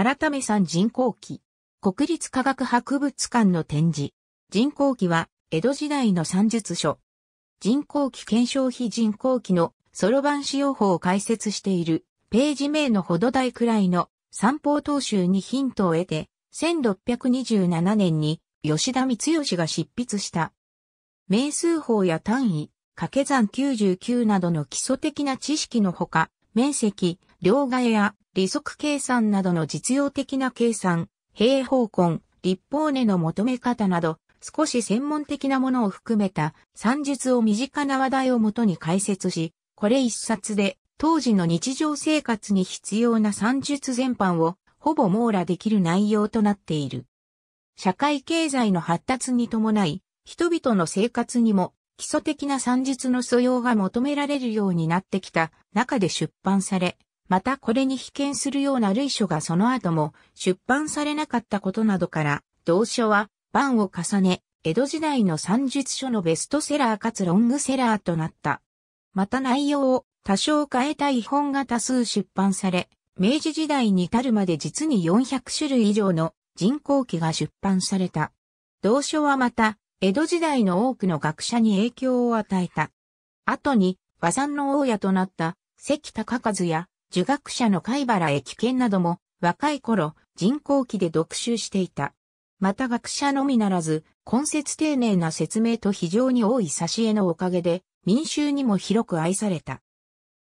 改め山人工機。国立科学博物館の展示。人工機は、江戸時代の算術書。人工機検証費人工機のそろばん使用法を解説している、ページ名のほど大くらいの三方当集にヒントを得て、1627年に吉田光義が執筆した。名数法や単位、掛け算99などの基礎的な知識のほか、面積、両替や利息計算などの実用的な計算、平方根、立方根の求め方など、少し専門的なものを含めた算術を身近な話題をもとに解説し、これ一冊で当時の日常生活に必要な算術全般をほぼ網羅できる内容となっている。社会経済の発達に伴い、人々の生活にも基礎的な算術の素養が求められるようになってきた中で出版され、またこれに被験するような類書がその後も出版されなかったことなどから、同書は版を重ね、江戸時代の算術書のベストセラーかつロングセラーとなった。また内容を多少変えたい本が多数出版され、明治時代に至るまで実に400種類以上の人工記が出版された。同書はまた、江戸時代の多くの学者に影響を与えた。後に、和算の大家となった関高和や儒学者の貝原駅見なども若い頃人工期で読習していた。また学者のみならず、根節丁寧な説明と非常に多い挿絵のおかげで、民衆にも広く愛された。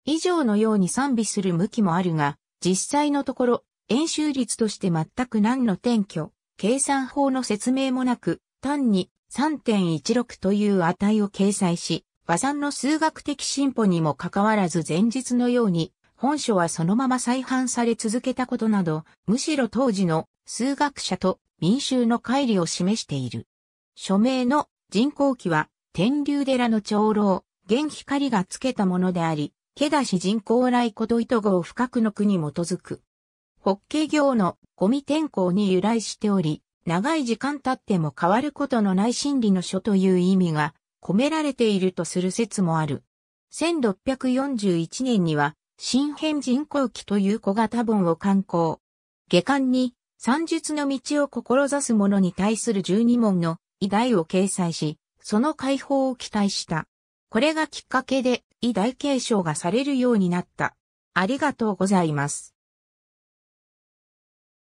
以上のように賛美する向きもあるが、実際のところ、演習率として全く何の転居、計算法の説明もなく、単に3.16という値を掲載し、和算の数学的進歩にもかかわらず前日のように本書はそのまま再版され続けたことなど、むしろ当時の数学者と民衆の乖離を示している。署名の人工記は天竜寺の長老、玄光がつけたものであり、けだし人工来こと糸号深くの句に基づく。法華行のゴミ天候に由来しており、長い時間経っても変わることのない真理の書という意味が込められているとする説もある。1641年には新編人工機という小型本を刊行。下巻に、算術の道を志す者に対する12問の偉大を掲載し、その解放を期待した。これがきっかけで、偉大継承がされるようになった。ありがとうございます。